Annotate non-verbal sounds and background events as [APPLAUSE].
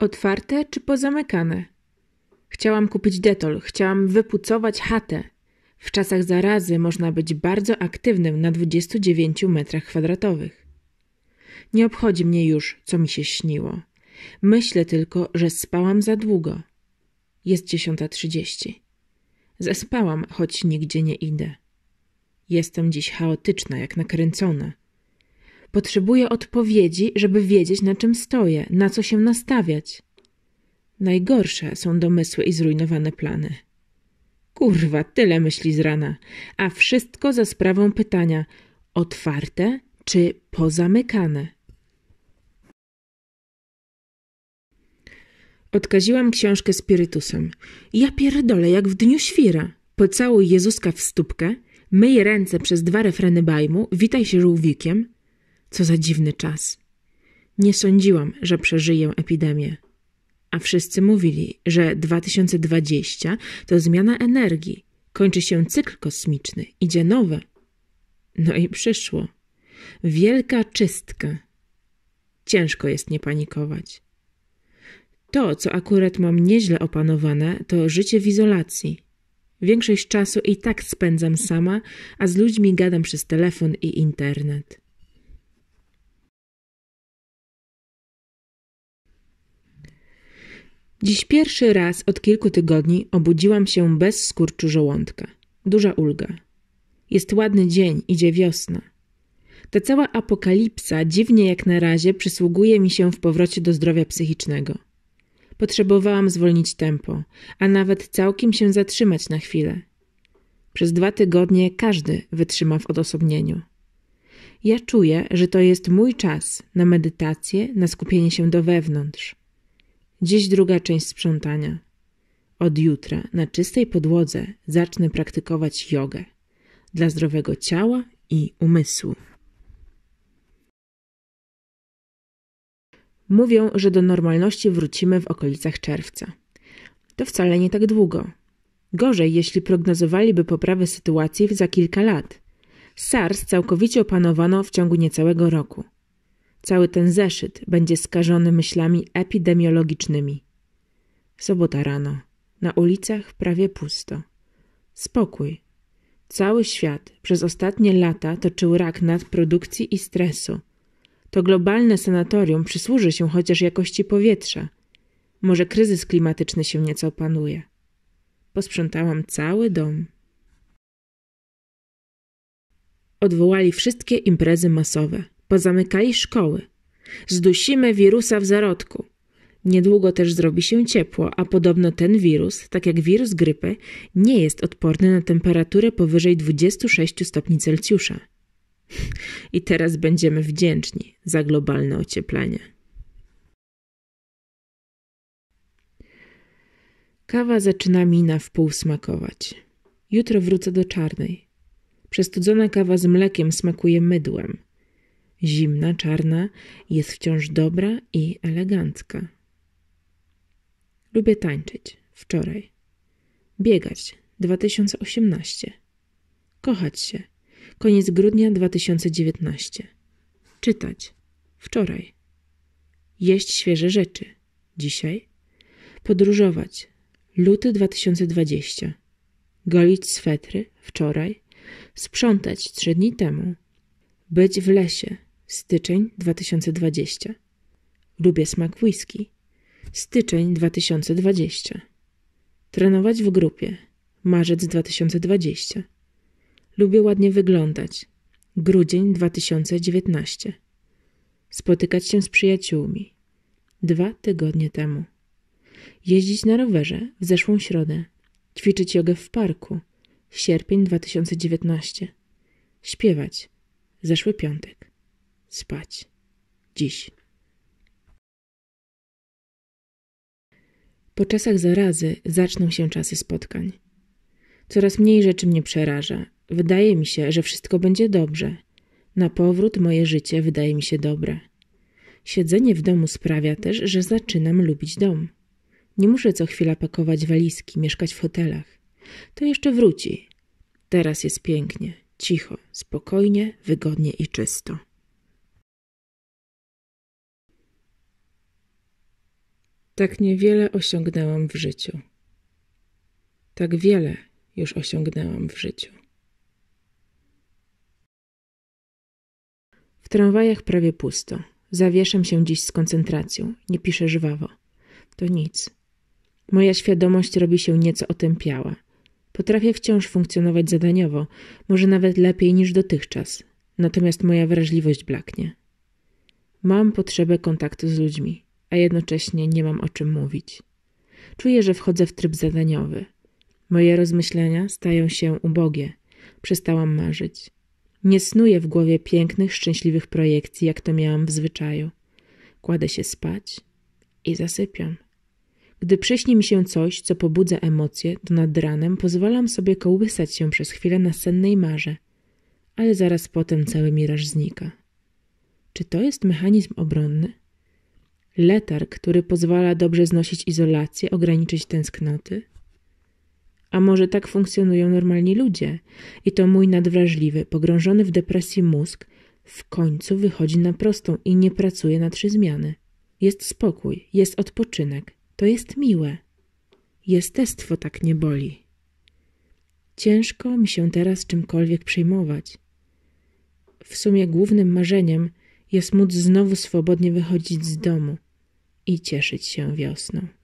Otwarte czy pozamykane? Chciałam kupić detol, chciałam wypucować chatę. W czasach zarazy można być bardzo aktywnym na 29 metrach kwadratowych. Nie obchodzi mnie już, co mi się śniło. Myślę tylko, że spałam za długo. Jest 10.30. Zaspałam, choć nigdzie nie idę. Jestem dziś chaotyczna, jak nakręcona. Potrzebuję odpowiedzi, żeby wiedzieć, na czym stoję, na co się nastawiać. Najgorsze są domysły i zrujnowane plany. Kurwa, tyle myśli z rana, a wszystko za sprawą pytania: otwarte czy pozamykane? Odkaziłam książkę spirytusem. Ja pierdolę jak w dniu świra. Pocałuj Jezuska w stópkę, myj ręce przez dwa refreny bajmu, witaj się żółwikiem, co za dziwny czas. Nie sądziłam, że przeżyję epidemię. A wszyscy mówili, że 2020 to zmiana energii, kończy się cykl kosmiczny, idzie nowe. No i przyszło. Wielka czystka. Ciężko jest nie panikować. To, co akurat mam nieźle opanowane, to życie w izolacji. Większość czasu i tak spędzam sama, a z ludźmi gadam przez telefon i internet. Dziś pierwszy raz od kilku tygodni obudziłam się bez skurczu żołądka. Duża ulga. Jest ładny dzień, idzie wiosna. Ta cała apokalipsa dziwnie jak na razie przysługuje mi się w powrocie do zdrowia psychicznego. Potrzebowałam zwolnić tempo, a nawet całkiem się zatrzymać na chwilę. Przez dwa tygodnie każdy wytrzyma w odosobnieniu. Ja czuję, że to jest mój czas na medytację, na skupienie się do wewnątrz, Dziś druga część sprzątania. Od jutra na czystej podłodze zacznę praktykować jogę dla zdrowego ciała i umysłu. Mówią, że do normalności wrócimy w okolicach czerwca. To wcale nie tak długo. Gorzej, jeśli prognozowaliby poprawę sytuacji za kilka lat. SARS całkowicie opanowano w ciągu niecałego roku – Cały ten zeszyt będzie skażony myślami epidemiologicznymi. Sobota rano. Na ulicach prawie pusto. Spokój. Cały świat przez ostatnie lata toczył rak nadprodukcji i stresu. To globalne sanatorium przysłuży się chociaż jakości powietrza. Może kryzys klimatyczny się nieco opanuje. Posprzątałam cały dom. Odwołali wszystkie imprezy masowe pozamykali szkoły. Zdusimy wirusa w zarodku. Niedługo też zrobi się ciepło, a podobno ten wirus, tak jak wirus grypy, nie jest odporny na temperaturę powyżej 26 stopni Celsjusza. [LAUGHS] I teraz będziemy wdzięczni za globalne ocieplenie. Kawa zaczyna mi na wpół smakować. Jutro wrócę do czarnej. Przestudzona kawa z mlekiem smakuje mydłem – zimna, czarna, jest wciąż dobra i elegancka. Lubię tańczyć. Wczoraj. Biegać. 2018. Kochać się. Koniec grudnia 2019. Czytać. Wczoraj. Jeść świeże rzeczy. Dzisiaj. Podróżować. Luty 2020. Golić swetry. Wczoraj. Sprzątać trzy dni temu. Być w lesie. Styczeń 2020. Lubię smak whisky. Styczeń 2020. Trenować w grupie. Marzec 2020. Lubię ładnie wyglądać. Grudzień 2019. Spotykać się z przyjaciółmi. Dwa tygodnie temu. Jeździć na rowerze w zeszłą środę. Ćwiczyć jogę w parku. Sierpień 2019. Śpiewać. Zeszły piątek spać. Dziś. Po czasach zarazy zaczną się czasy spotkań. Coraz mniej rzeczy mnie przeraża. Wydaje mi się, że wszystko będzie dobrze. Na powrót moje życie wydaje mi się dobre. Siedzenie w domu sprawia też, że zaczynam lubić dom. Nie muszę co chwila pakować walizki, mieszkać w hotelach. To jeszcze wróci. Teraz jest pięknie, cicho, spokojnie, wygodnie i czysto. Tak niewiele osiągnęłam w życiu. Tak wiele już osiągnęłam w życiu. W tramwajach prawie pusto. Zawieszam się dziś z koncentracją. Nie piszę żwawo. To nic. Moja świadomość robi się nieco otępiała. Potrafię wciąż funkcjonować zadaniowo, może nawet lepiej niż dotychczas. Natomiast moja wrażliwość blaknie. Mam potrzebę kontaktu z ludźmi a jednocześnie nie mam o czym mówić. Czuję, że wchodzę w tryb zadaniowy. Moje rozmyślenia stają się ubogie. Przestałam marzyć. Nie snuję w głowie pięknych, szczęśliwych projekcji, jak to miałam w zwyczaju. Kładę się spać i zasypiam. Gdy przyśni mi się coś, co pobudza emocje, to nad ranem pozwalam sobie kołysać się przez chwilę na sennej marze, ale zaraz potem cały miraż znika. Czy to jest mechanizm obronny? letar, który pozwala dobrze znosić izolację, ograniczyć tęsknoty? A może tak funkcjonują normalni ludzie i to mój nadwrażliwy, pogrążony w depresji mózg w końcu wychodzi na prostą i nie pracuje na trzy zmiany. Jest spokój, jest odpoczynek, to jest miłe. Jestestwo tak nie boli. Ciężko mi się teraz czymkolwiek przejmować. W sumie głównym marzeniem jest móc znowu swobodnie wychodzić z domu – i cieszyć się wiosną.